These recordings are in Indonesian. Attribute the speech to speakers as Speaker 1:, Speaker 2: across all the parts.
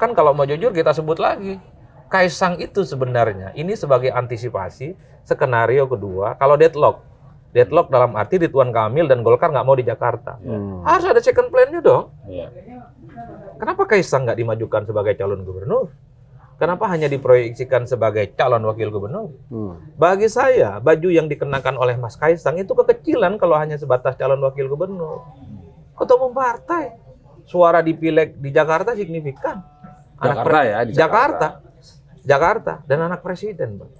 Speaker 1: bahkan kalau mau jujur kita sebut lagi Kaisang itu sebenarnya ini sebagai antisipasi skenario kedua kalau deadlock deadlock dalam arti Ridwan Kamil dan Golkar nggak mau di Jakarta hmm. harus ada second plan-nya dong iya. kenapa Kaisang nggak dimajukan sebagai calon gubernur Kenapa hanya diproyeksikan sebagai calon wakil gubernur? Hmm. Bagi saya, baju yang dikenakan oleh Mas Kaisang itu kekecilan kalau hanya sebatas calon wakil gubernur. Ketua umum partai, suara di pileg di Jakarta signifikan anak Jakarta ya di Jakarta. Jakarta Jakarta dan anak presiden bang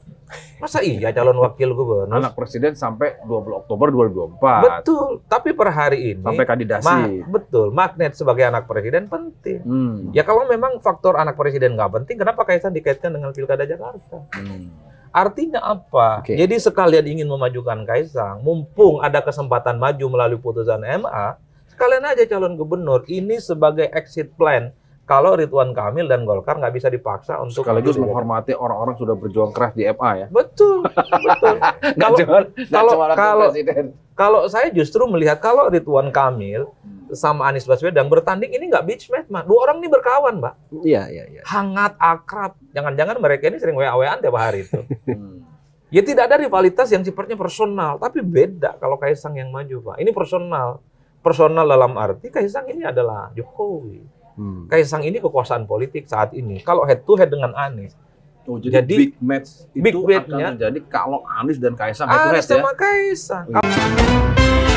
Speaker 1: masa iya calon wakil gubernur anak presiden sampai 20 Oktober 2024 betul tapi per hari ini sampai kandidasi ma betul magnet sebagai anak presiden penting hmm. ya kalau memang faktor anak presiden nggak penting kenapa Kaisang dikaitkan dengan pilkada Jakarta hmm. Artinya apa? Okay. Jadi sekalian ingin memajukan Kaisang, mumpung ada kesempatan maju melalui putusan MA, sekalian aja calon gubernur ini sebagai exit plan kalau Ridwan Kamil dan Golkar nggak bisa dipaksa untuk sekaligus menghormati orang-orang sudah berjuang keras di MA ya. Betul, betul. kalau kalau kalau, saya justru melihat kalau Ridwan Kamil sama Anies Baswedan bertanding ini nggak beach match, Dua orang ini berkawan, Mbak. Iya, iya, iya. Hangat, akrab. Jangan-jangan mereka ini sering wa-waan tiap hari itu. Hmm. Ya tidak ada rivalitas yang sifatnya personal, tapi beda kalau Kaisang yang maju, Pak. Ini personal. Personal dalam arti Kaisang ini adalah Jokowi Hmm. Kaisang ini kekuasaan politik saat ini. Kalau head to head dengan Anies, Oh, jadi, jadi big match itu big akan terjadi kalau Anies dan Kaisang head to head ya. Sama Kaisang. Hmm.